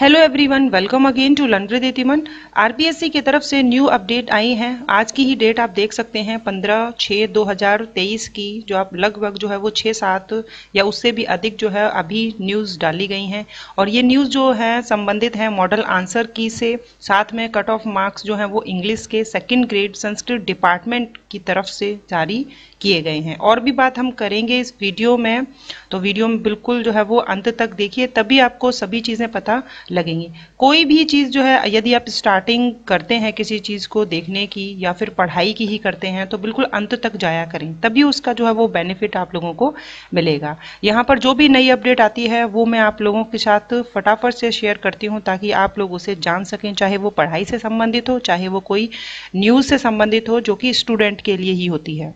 hello everyone welcome again to लंड्रे देतीमन RPSC की तरफ से न्यू अपडेट आई हैं आज की ही डेट आप देख सकते हैं 15 छः 2023 की जो आप लगभग जो है वो छः सात या उससे भी अधिक जो है अभी न्यूज़ डाली गई हैं और ये न्यूज़ जो है संबंधित है मॉडल आंसर की से साथ में कट ऑफ मार्क्स जो हैं वो इंग्लिश के सेकेंड ग्रेड संस्कृत डिपार्टमेंट की तरफ से जारी किए गए हैं और भी बात हम करेंगे इस वीडियो में तो वीडियो में बिल्कुल जो है वो अंत तक देखिए तभी आपको सभी चीज़ें पता लगेंगी कोई भी चीज़ जो है यदि आप स्टार्टिंग करते हैं किसी चीज़ को देखने की या फिर पढ़ाई की ही करते हैं तो बिल्कुल अंत तक जाया करें तभी उसका जो है वो बेनिफिट आप लोगों को मिलेगा यहाँ पर जो भी नई अपडेट आती है वो मैं आप लोगों के साथ फटाफट से शेयर करती हूँ ताकि आप लोग उसे जान सकें चाहे वो पढ़ाई से संबंधित हो चाहे वो कोई न्यूज़ से संबंधित हो जो कि स्टूडेंट के लिए ही होती है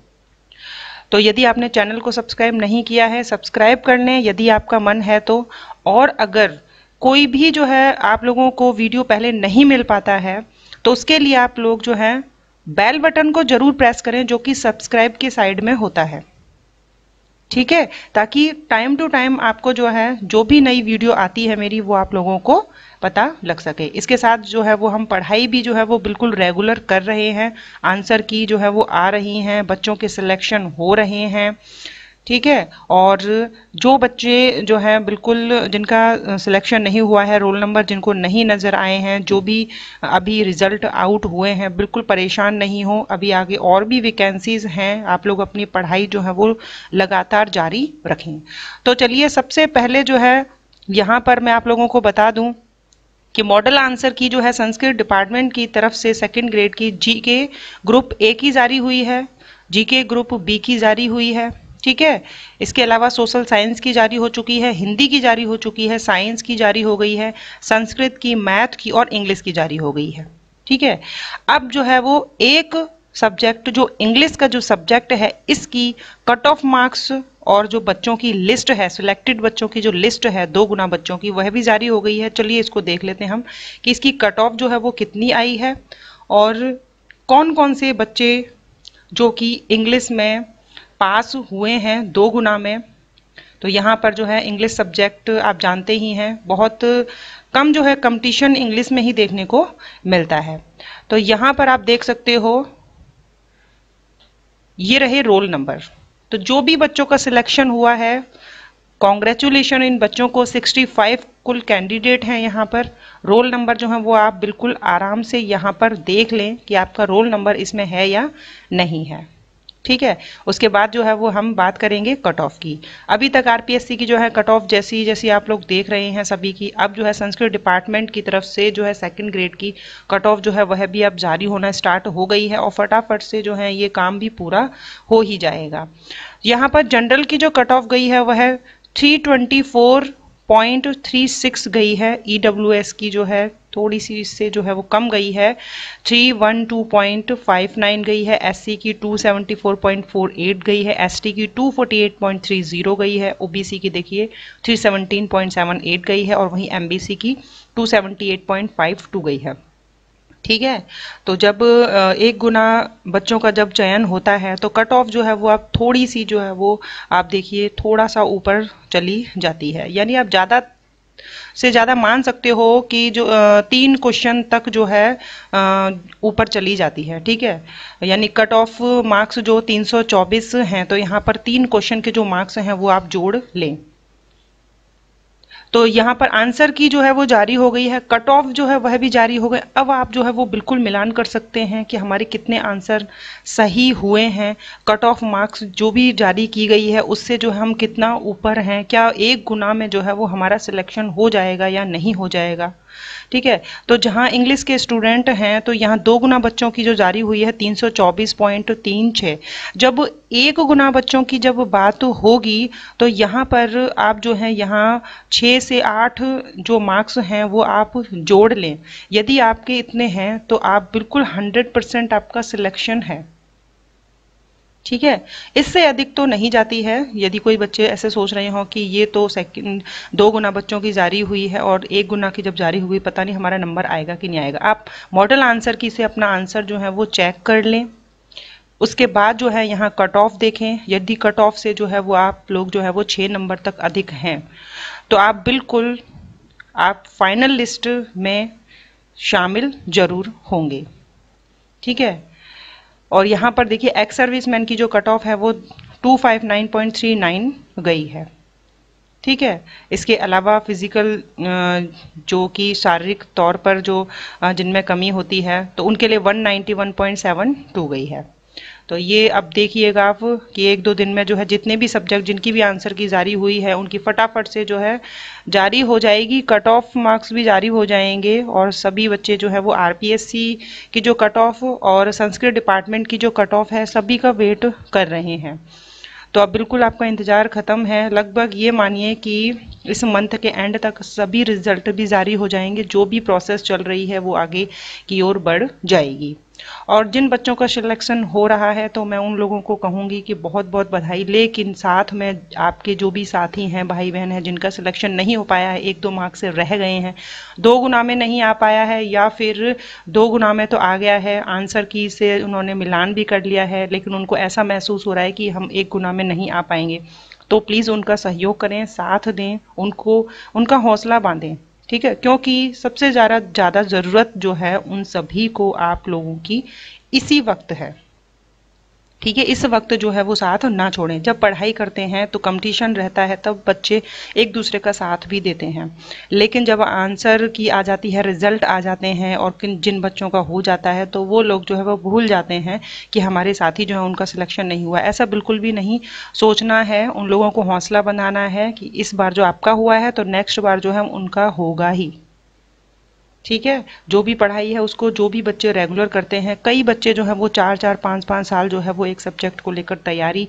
तो यदि आपने चैनल को सब्सक्राइब नहीं किया है सब्सक्राइब कर लें यदि आपका मन है तो और अगर कोई भी जो है आप लोगों को वीडियो पहले नहीं मिल पाता है तो उसके लिए आप लोग जो है बेल बटन को जरूर प्रेस करें जो कि सब्सक्राइब के साइड में होता है ठीक है ताकि टाइम टू टाइम आपको जो है जो भी नई वीडियो आती है मेरी वो आप लोगों को पता लग सके इसके साथ जो है वो हम पढ़ाई भी जो है वो बिल्कुल रेगुलर कर रहे हैं आंसर की जो है वो आ रही हैं बच्चों के सिलेक्शन हो रहे हैं ठीक है और जो बच्चे जो हैं बिल्कुल जिनका सिलेक्शन नहीं हुआ है रोल नंबर जिनको नहीं नज़र आए हैं जो भी अभी रिज़ल्ट आउट हुए हैं बिल्कुल परेशान नहीं हो अभी आगे और भी वैकेंसीज़ हैं आप लोग अपनी पढ़ाई जो है वो लगातार जारी रखें तो चलिए सबसे पहले जो है यहाँ पर मैं आप लोगों को बता दूँ कि मॉडल आंसर की जो है संस्कृत डिपार्टमेंट की तरफ से सेकेंड ग्रेड की जी के ग्रुप ए की जारी हुई है जी के ग्रुप बी की जारी हुई है ठीक है इसके अलावा सोशल साइंस की जारी हो चुकी है हिंदी की जारी हो चुकी है साइंस की जारी हो गई है संस्कृत की मैथ की और इंग्लिश की जारी हो गई है ठीक है अब जो है वो एक सब्जेक्ट जो इंग्लिश का जो सब्जेक्ट है इसकी कट ऑफ मार्क्स और जो बच्चों की लिस्ट है सिलेक्टेड बच्चों की जो लिस्ट है दो गुना बच्चों की वह भी जारी हो गई है चलिए इसको देख लेते हैं हम कि इसकी कट ऑफ जो है वो कितनी आई है और कौन कौन से बच्चे जो कि इंग्लिश में पास हुए हैं दो गुना में तो यहाँ पर जो है इंग्लिश सब्जेक्ट आप जानते ही हैं बहुत कम जो है कंपटीशन इंग्लिश में ही देखने को मिलता है तो यहाँ पर आप देख सकते हो ये रहे रोल नंबर तो जो भी बच्चों का सिलेक्शन हुआ है कॉन्ग्रेचुलेशन इन बच्चों को 65 कुल कैंडिडेट हैं यहाँ पर रोल नंबर जो है वो आप बिल्कुल आराम से यहाँ पर देख लें कि आपका रोल नंबर इसमें है या नहीं है ठीक है उसके बाद जो है वो हम बात करेंगे कट ऑफ की अभी तक आरपीएससी की जो है कट ऑफ जैसी जैसी आप लोग देख रहे हैं सभी की अब जो है संस्कृत डिपार्टमेंट की तरफ से जो है सेकंड ग्रेड की कट ऑफ जो है वह भी अब जारी होना स्टार्ट हो गई है और फटाफट से जो है ये काम भी पूरा हो ही जाएगा यहाँ पर जनरल की जो कट ऑफ गई है वह three twenty four point three six गई है ई डब्ल्यू एस की जो है थोड़ी सी इससे जो है वो कम गई है three one two point five nine गई है एस सी की two seventy four point four eight गई है एस टी की two forty eight point three zero गई है ओ बी सी की देखिए three seventeen point seven eight गई है और वहीं एम बी सी की two seventy eight point five two गई है ठीक है तो जब एक गुना बच्चों का जब चयन होता है तो कट ऑफ जो है वो आप थोड़ी सी जो है वो आप देखिए थोड़ा सा ऊपर चली जाती है यानी आप ज़्यादा से ज़्यादा मान सकते हो कि जो तीन क्वेश्चन तक जो है ऊपर चली जाती है ठीक है यानी कट ऑफ मार्क्स जो 324 हैं तो यहाँ पर तीन क्वेश्चन के जो मार्क्स हैं वो आप जोड़ लें तो यहाँ पर आंसर की जो है वो जारी हो गई है कट ऑफ जो है वह भी जारी हो गए अब आप जो है वो बिल्कुल मिलान कर सकते हैं कि हमारे कितने आंसर सही हुए हैं कट ऑफ मार्क्स जो भी जारी की गई है उससे जो हम कितना ऊपर हैं क्या एक गुना में जो है वो हमारा सिलेक्शन हो जाएगा या नहीं हो जाएगा ठीक है तो जहाँ इंग्लिश के स्टूडेंट हैं तो यहाँ दो गुना बच्चों की जो जारी हुई है तीन सौ चौबीस पॉइंट तीन छः जब एक गुना बच्चों की जब बात होगी तो यहाँ पर आप जो है यहाँ छः से आठ जो मार्क्स हैं वो आप जोड़ लें यदि आपके इतने हैं तो आप बिल्कुल हंड्रेड परसेंट आपका सिलेक्शन है ठीक है इससे अधिक तो नहीं जाती है यदि कोई बच्चे ऐसे सोच रहे हों कि ये तो सेकंड दो गुना बच्चों की जारी हुई है और एक गुना की जब जारी हुई पता नहीं हमारा नंबर आएगा कि नहीं आएगा आप मॉडल आंसर की से अपना आंसर जो है वो चेक कर लें उसके बाद जो है यहाँ कट ऑफ देखें यदि कट ऑफ से जो है वो आप लोग जो है वो छः नंबर तक अधिक हैं तो आप बिल्कुल आप फाइनल लिस्ट में शामिल ज़रूर होंगे ठीक है और यहाँ पर देखिए एक्स सर्विस मैन की जो कट ऑफ है वो 259.39 गई है ठीक है इसके अलावा फिज़िकल जो कि शारीरिक तौर पर जो जिनमें कमी होती है तो उनके लिए 191.72 गई है तो ये अब देखिएगा आप कि एक दो दिन में जो है जितने भी सब्जेक्ट जिनकी भी आंसर की जारी हुई है उनकी फटाफट से जो है जारी हो जाएगी कट ऑफ मार्क्स भी जारी हो जाएंगे और सभी बच्चे जो है वो आर की जो कट ऑफ और संस्कृत डिपार्टमेंट की जो कट ऑफ है सभी का वेट कर रहे हैं तो अब बिल्कुल आपका इंतज़ार ख़त्म है लगभग ये मानिए कि इस मंथ के एंड तक सभी रिजल्ट भी जारी हो जाएंगे जो भी प्रोसेस चल रही है वो आगे की ओर बढ़ जाएगी और जिन बच्चों का सिलेक्शन हो रहा है तो मैं उन लोगों को कहूंगी कि बहुत बहुत बधाई लेकिन साथ में आपके जो भी साथी हैं भाई बहन हैं जिनका सिलेक्शन नहीं हो पाया है एक दो मार्क से रह गए हैं दो गुना में नहीं आ पाया है या फिर दो गुना में तो आ गया है आंसर की से उन्होंने मिलान भी कर लिया है लेकिन उनको ऐसा महसूस हो रहा है कि हम एक गुना में नहीं आ पाएंगे तो प्लीज़ उनका सहयोग करें साथ दें उनको उनका हौसला बांधें ठीक है क्योंकि सबसे ज़्यादा ज़्यादा ज़रूरत जो है उन सभी को आप लोगों की इसी वक्त है ठीक है इस वक्त जो है वो साथ ना छोड़ें जब पढ़ाई करते हैं तो कंपटीशन रहता है तब बच्चे एक दूसरे का साथ भी देते हैं लेकिन जब आंसर की आ जाती है रिजल्ट आ जाते हैं और किन जिन बच्चों का हो जाता है तो वो लोग जो है वो भूल जाते हैं कि हमारे साथी जो है उनका सिलेक्शन नहीं हुआ ऐसा बिल्कुल भी नहीं सोचना है उन लोगों को हौसला बनाना है कि इस बार जो आपका हुआ है तो नेक्स्ट बार जो है उनका होगा ही ठीक है जो भी पढ़ाई है उसको जो भी बच्चे रेगुलर करते हैं कई बच्चे जो है वो चार चार पाँच पाँच साल जो है वो एक सब्जेक्ट को लेकर तैयारी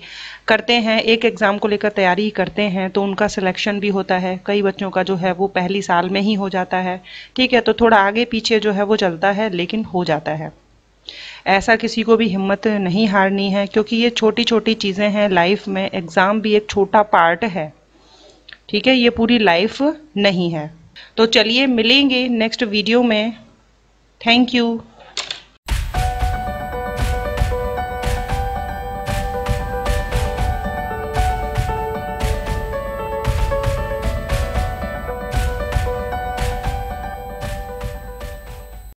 करते हैं एक एग्ज़ाम को लेकर तैयारी करते हैं तो उनका सिलेक्शन भी होता है कई बच्चों का जो है वो पहली साल में ही हो जाता है ठीक है तो थोड़ा आगे पीछे जो है वो चलता है लेकिन हो जाता है ऐसा किसी को भी हिम्मत नहीं हारनी है क्योंकि ये छोटी छोटी चीज़ें हैं लाइफ में एग्ज़ाम भी एक छोटा पार्ट है ठीक है ये पूरी लाइफ नहीं है तो चलिए मिलेंगे नेक्स्ट वीडियो में थैंक यू